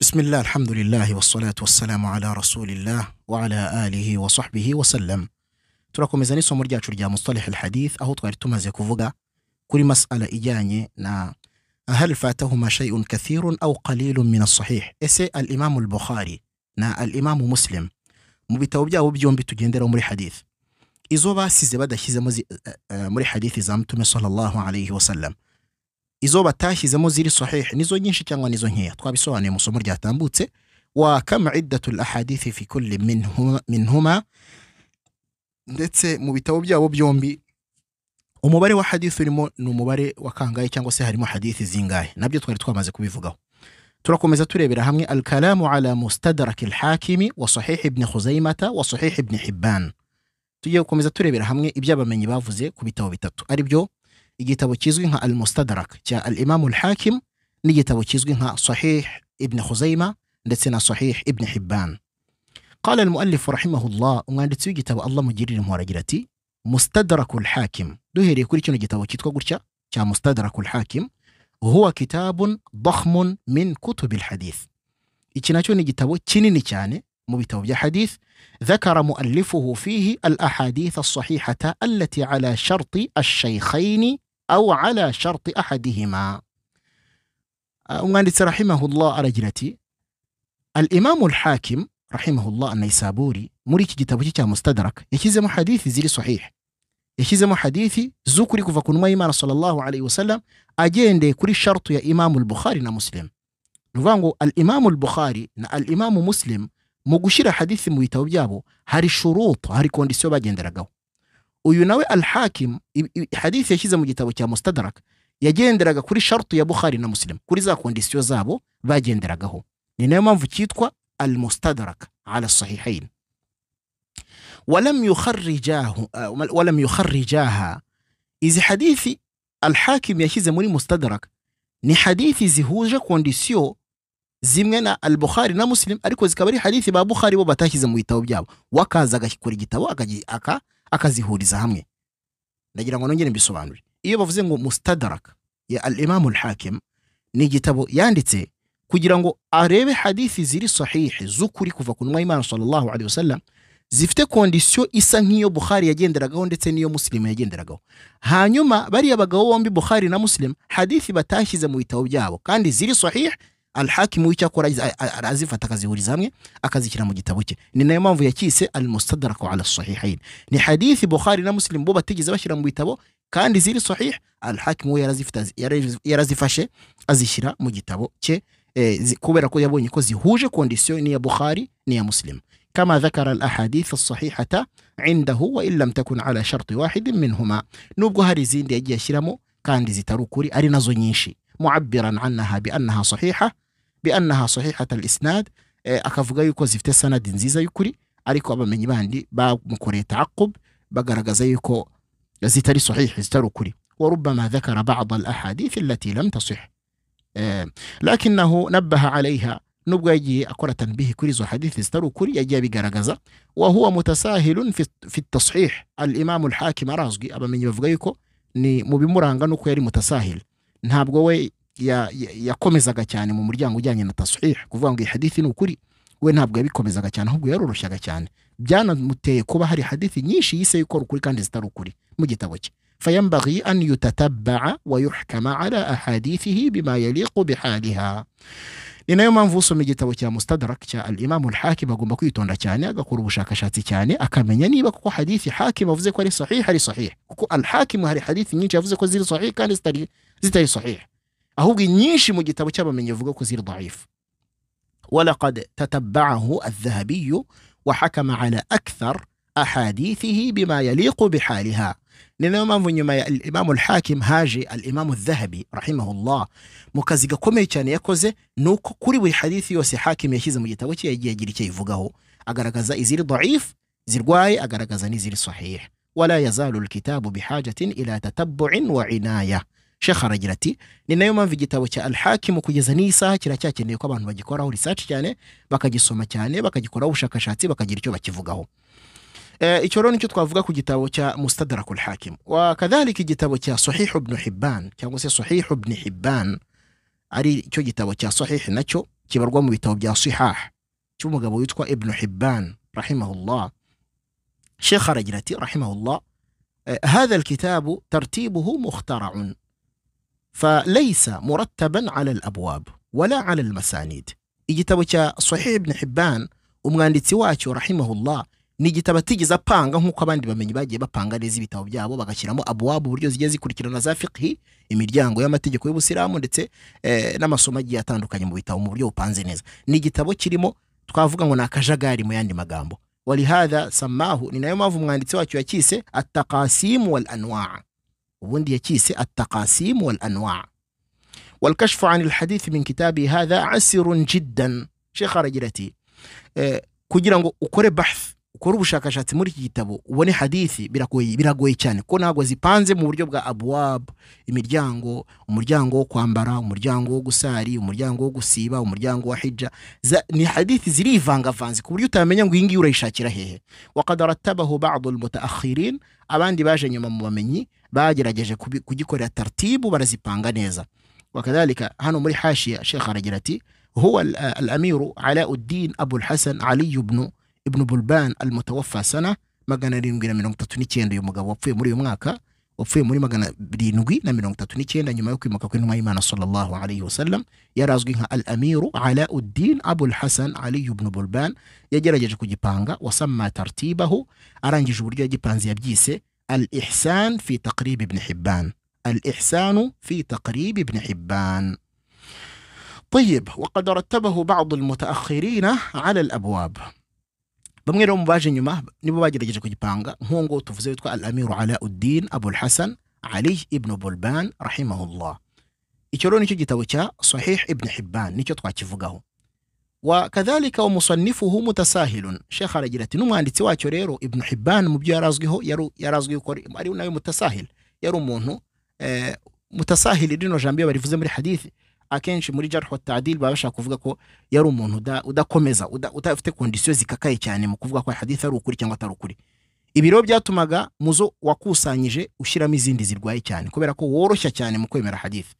بسم الله الحمد لله والصلاة والسلام على رسول الله وعلى آله وصحبه وسلم تراكو ميزاني سو مرجع شرجع مصطلح الحديث أهو تغير تمازي كفوغا كل مسألة إجاني نا هل فاتهما شيء كثير أو قليل من الصحيح إسي الإمام البخاري نا الإمام مسلم مبتوبجا وبجون بتجندر مري حديث إزوبا سيزبادا شيزا مري حديث زامتم صلى الله عليه وسلم izo batashyizemo ziri sahihi nizo nyinshi cyangwa nizo nkeya twabisobanuye mu somo ryatambutse wa kama iddatul ahadithi minhuma ndetse mu bitabo byabo byombi umubare wa hadithi urimo ni umubare wa kangahe cyangwa se harimo hadithi zingahe nabyo twari twamaze kubivugaho turakomeza turebera hamwe alkalamu ala mustadrak alhakimi wa sahih ibn khuzaimata wa sahih ibn gukomeza turebera hamwe iby'abamenyi bavuze ku bitabo bitatu ari byo igitabo kizwi nka al mustadrak cya al imam al hakim n'igitabo kizwi nka sahih ibn khuzaima ndetse na sahih ibn hibban qala al-muallif rahimahullah umwanditsi w'igitabo Allah mugirira impuhwe aragira ati al hakim duhereye kuri kino gitabo kitwa gutya cya mustadrak al hakim huwa kitabun dakhmun min kutubil hadith iki nacyo ni igitabo kinini cyane mu bitabo bya hadith ذكر مؤلفه فيه الأحاديث الصحيحة التي على شرط الشيخين أو على شرط أحدهما وانس آه، رحمه الله أرجلتي الإمام الحاكم رحمه الله النيسابوري مريك جتابوشي مستدرك يشيزم حديث زي صحيح يشيزم حديث زكري كفاكون ما إيمان صلى الله عليه وسلم أجين دي كل شرط يا إمام البخاري مسلم نفانغو الإمام البخاري نا الإمام مسلم مغشير حديث مويتاو جابو هاري شروط هاري كونديسيو باجين درقو uyu nawe alhakim hadithi yashyize mu gitabo cya mustadrak yagenderaga kuri sharutu ya buhari na muslim kuri za kondisiyo zabo bagenderagaho ni nayo mpamvu cyitwa al ala sahihain walam yukharrijahu uh, walam izi hadithi alhakim yashyize muri mustadrak ni hadithi zihuje kondisiyo zimwe na al na muslim ariko zikaba ari hadithi ba buhari bo batashyize mu bitabo byabo wakaza agakora igitabo aka akazihuriza hamwe ndagira ngo nongere mbisobanure iyo bavuze ngo musitadaraka ya al imamu hakim ni igitabo yanditse kugira ngo arebe hadithi ziri sahihi z'ukuri kuva ku nwa y'imana sallallahu alaihi wasallam zifite kondisiyo isa nk'iyo buhari yagenderagaho ndetse n'iyo musilimu yagenderagaho hanyuma bariya bagabo bombi buhari na musilimu hadithi batashyize mu bitabo byabo kandi ziri sahihi alhakimu w'icyakora arazifata akazihuriza hamwe akazishyira mu gitabo cye ni nayo mpamvu yakise almustadarako ala sahihayini ni hadithi bukhari na musilimu bo batigeze bashyira mu bitabo kandi ziri sahih alhakimu we yarazifashe azishyira mu gitabo cye eh, kubera ko yabonye ko zihuje kondisiyo n'iya bukhari n'iya musilimu كما ذكر الأحاديث الصحيحة عنده وإن لم تكن على شرط واحد منهما نبغو هاري زين kandi أجي ukuri ari nazo زي تروكوري أري نزو نيشي معبرا بأنها صحيحة الإسناد آه، أكافغا يوكو زفت السند نزيزا يكوري أريكو أبا من يباندي با مكوري تعقب بقرق زيكو زيتاري صحيح زيتارو كوري وربما ذكر بعض الأحاديث التي لم تصح آه، لكنه نبه عليها نبغى يجي أقرة به كوري زو حديث زيتارو كوري يجي بقرق وهو متساهل في التصحيح الإمام الحاكم رازقي أبا من يفغيكو ni mu bimuranga nuko yari mutasahil ntabwo yakomezaga cyane mu muryango ujyanye na tasuhiha kuvuga ngo iyi hadithi ni ukuri we ntabwo yabikomezaga cyane ahubwo yaroroshyaga cyane byanamuteye kuba hari hadithi nyinshi yise yuko ukuri kandi zitari ukuri mu gitabo cye fayambaghi an yutatabaa wa yuhkama ala ahadithihi bima yaliku bihaliha ni nayo mpamvu usoma igitabo cya mustadarak cya al imamu hakim agomba kwitonda cyane agakora ubushakashatsi cyane akamenya niba kuko hadithi hakim avuze ko ari sahiha ari sahiha kuko al hakim hari hadithi nyinshi yavuze ko ziri sahiha kandi zitari zitari ahubwo inyinshi mu gitabo cy'abamenyi avuga ko ziri daifu walaqad tatabaahu adhahabiyu wahakama ala akthar ahadithihi bima yaliqu bihaliha ni nayo mpamvu nyuma ya imamu alhakim haje alimamu dhahabi rahimahullah mu kazi gakomeye cyane yakoze ni uko kuri buri hadithi yose hakim yashyize mu gitabo cye yagiye agira icyo ayivugaho agaragaza iziri daifu zirwaye agaragaza n'iziri sahiha wala yazalu alkitabu bihajati ila tatabuin wa inaya shekha aragira ati ni nayo mpamvu igitabo cya alhakimu kugeza n'isaha kiracyakeneye ko abantu bagikoraho research cyane bakagisoma cyane bakagikoraho ubushakashatsi bakagira icyo bakivugaho icyo rero nicyo twavuga ku gitabo cya mustadrak wa wakadhalika igitabo cya sahih ibn hibban cyangwa se sahih ibn hibban ari cyo gitabo cya sahih nacyo kibarwa mu bitabo bya sihah cy'umugabo witwa ibn hibban rahimahullah shekh aragira ati rahimahullah هذا الكتاب ترتيبه مخترع فليس murattaban ala alabwab wala ala almasanid igitabo cya sahih ibn hibban umwanditsi wacyo rahimahullah ni igitabo tigiza panga nk'uko abandi bamenyi bagiye bapanga neza ibitabo byabo bagashyiramo abwabu uburyo zigiye zikurikirana za fiqhi imiryango y'amategeko y'ubusilamu ndetse eh, n'amasomo agiye atandukanye mu bitabo mu buryo bupanze neza ni igitabo kirimo twavuga ngo ni akajagari mu yandi magambo walihadha samahu ni nayo mpamvu umwanditsi wacyo yakise atakasimu wal anwaa ubundi yakise attaqasim wal anwa an عن الحديث من كتابي هذا عسر جدا شيخ رجلتي kugira ngo ukore bath ukore ubushakashatsi muri iki gitabo ubone hadithi biragoye biragoye cyane kuko ntabwo zipanze mu buryo bwa abwab imiryango umuryango wo kwambara umuryango wo gusari umuryango wo gusiba umuryango wa hija ni hadithi zirivangavanze ku buryo utamenya ngo iyi ngiyi urayishakira hehe wakadarattabaho badu almutaakhirin abandi baje nyuma mu bamenyi bagerageje kugikorera tartibu barazipanga neza wakadhalika hano muri hashiya shekh aragira ati huwa al-amiru ala uddin abu al-hasan ali bnu ibn bulban al almutawafa sana magana arindwi na mirongo itatu n'icyenda uyu mugabo wapfuye muri uyu mwaka wapfuye muri magana arindwi na mirongo itatu n'icyenda nyuma yo kwimuka kw'intumwa y'imana sallallahu alayhi wasallam yari azwi nka al amiru ala uddin abu al hasan ali bnu bulban yagerageje kugipanga wasama tartibaho arangije uburyo yagipanze yabyise الإحسان في تقريب ابن حبان الإحسان في تقريب ابن حبان طيب وقد رتبه بعض المتأخرين على الأبواب bamwe rero mu baje nyuma nibo bagerageje kugipanga nk'uwo tuvuze witwa al amiru ala uddin abul hasan ali ibnu bulban rahimahullah icyo rero nicyo gitabo cya sahih ibn hibban nicyo twakivugaho Kadhalika wa musannifuhu mutasahilun shekh aragira ati n'umwanditsi wacyo rero ibnu hibban mu byo yarazwiho yarazwiho ko ari nawe mutasahil yari umuntu eh, mutasahili rino jambo iyo barivuze muri hadithi akenshi muri jarh wa baba bashaka kuvuga ko yari umuntu udakomeza udafite kondisiyo zikakaye cyane mu kuvuga ko hadithi ari ukuri cyangwa atari ukuri ibi rero byatumaga muzo wakusanyije ushyiramo izindi zirwaye cyane kubera ko woroshya cyane mu kwemera hadithi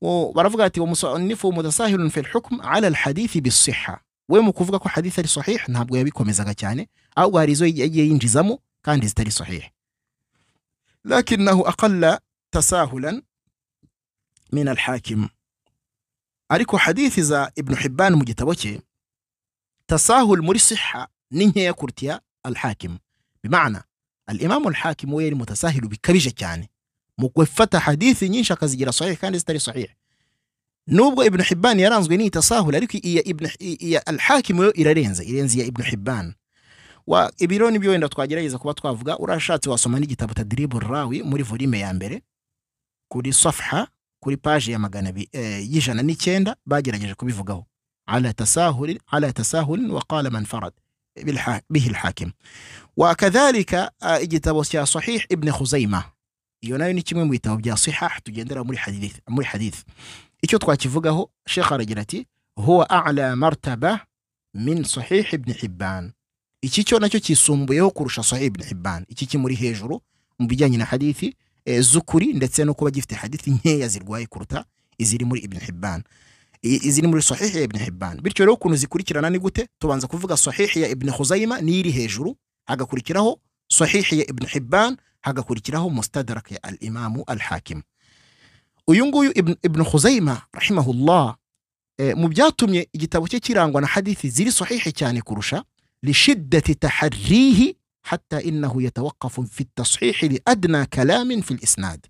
وبرفقة ومصنف متساهل في الحكم على الحديث بالصحة ومكوفقة حديث صحيح نهب قيابي كوميزاكا يعني أو غاريزو يجي انجزمو كان ديستري صحيح لكنه أقل تساهلا من الحاكم أريكو حديث إذا ابن حبان مجتبوكي تساهل مري صحة نيهي كورتيا الحاكم بمعنى الإمام الحاكم هو المتساهل بكبجة يعني mu kwefata hadithi nyinshi akazigira sahihi kandi zitari sahihi nubwo ibnu hibban yaranzwe n'itasahul ariko iya ibnu iya alhakimu yo irarenze irenze iya ibnu hibban wa ibiro nibyo wenda twagerageza kuba twavuga urashatse wasoma n'igitabo tadribu rawi muri volume ya mbere kuri safha kuri page ya magana y'ijana n'icyenda bagerageje kubivugaho ala tasahul ala tasahul wa qala man farad به الحاكم وكذلك اجتبوا صحيح ابن خزيمه iyo nayo ni kimwe mu bitabo bya sihaha tugendera muri hadith muri icyo twakivugaho shekha aragira ati huwa a'la martaba min sahih ibn hibban iki cyo nacyo cyisumbuyeho kurusha sahih ibn hibban iki kimuri hejuru mu bijyanye na hadithi eh, z'ukuri ndetse no kuba gifite hadithi nkeya zirwaye kuruta iziri muri ibn hibban iziri muri sahih ya ibn hibban bityo rero ukuntu zikurikirana ni gute tubanza kuvuga sahih ya ibn khuzaima ni iri hejuru hagakurikiraho sahih ya ibn hibban hagakurikiraho mustadrak ya al imamu al hakimu uyu nguyu ibnu khuzayima rahimahullah eh, mu byatumye igitabo cye kirangwa na hadithi ziri sahihi cyane kurusha lishiddati taharrihi hatta innahu yatawakafu fi tashihi li adna kalamin fi lisnad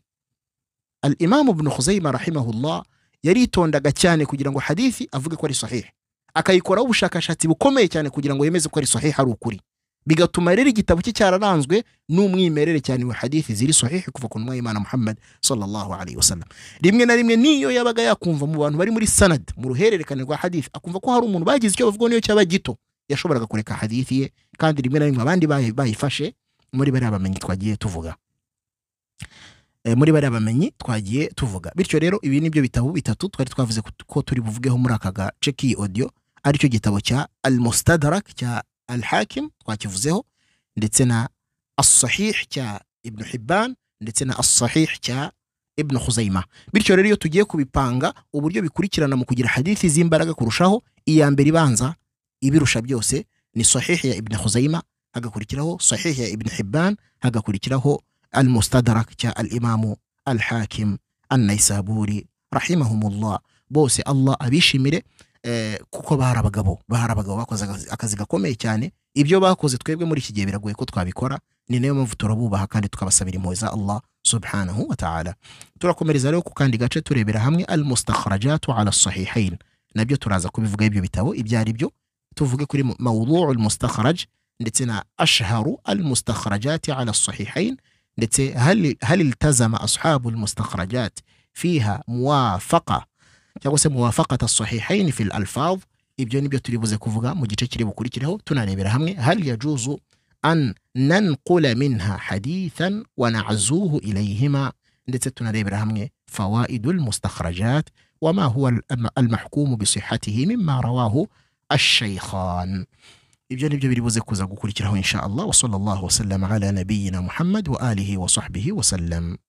al imamu ibnu khuzayima rahimahullah yaritondaga cyane kugira ngo hadithi avuge ko ari sahihi akayikoraho ubushakashatsi bukomeye cyane kugira ngo yemeze ko ari sahihi ari ukuri bigatuma rero igitabo cye cyararanzwe n'umwimerere cyane wa hadithi ziri sahihi kuva ku ntumwa y'imana muhammad sallallahu alayhi wasallam rimwe na rimwe niyo yabaga yakumva mu bantu bari muri sanad mu ruhererekane rwa hadithi akumva ko hari umuntu bagize icyo bavuga niyo cyaba gito yashoboraga kureka hadithi ye kandi rimwe na rimwe abandi bayifashe muri bariya bamenyi twagiye tuvuga eh, muri bariya bamenyi twagiye tuvuga bityo rero ibi ni byo bitabo bitatu twari twavuze ko turi buvugeho muri aka gace k'iyi audio aricyo gitabo cya al cya al hakim kwa kivuzeho ndetse na asahih cya ibnu hibban ndetse na asahih cya ibnu khuzaima bityo rero iyo tugiye kubipanga uburyo bikurikirana mu kugira hadithi z'imbaraga kurushaho iya mbere ibanza ibirusha byose ni sahih ya ibnu khuzaima hagakurikiraho sahih ya ibnu hibban hagakurikiraho al mustadrak cya al al hakim an rahimahumullah bose allah abishimire kuko bahara bahara barabagabo bakoze akazi gakomeye cyane ibyo bakoze twebwe muri iki gihe biragoye ko twabikora ni nayo mvuto turabubaha kandi tukabasabira impuhwe Allah subhanahu wa ta'ala turakomereza rero ku kandi gace turebera hamwe al mustakharajatu ala sahihain nabyo turaza kubivuga ibyo bitabo ibyo ari byo tuvuge kuri mawdu'u al mustakhraj ndetse na ashharu al mustakharajati ala sahihain ndetse hal hal iltazama ashabu al mustakhrajat fiha muwafaqa cyangwa se muwafakata sahihayini fil alfaz ibyo nibyo turibuze kuvuga mu gice kiri bukurikireho tunarebera hamwe hal yajuzu an nanqula minha hadithan wa nazuhu ilayhima ndetse tunarebera hamwe fawaidul mustakhrajat وما هو المحكوم بصحته مما رواه الشيخان ibyo nibyo biribuze kuza gukurikiraho insha Allah wa sallallahu wasallam ala nabiyina Muhammad wa alihi wa sahbihi wa sallam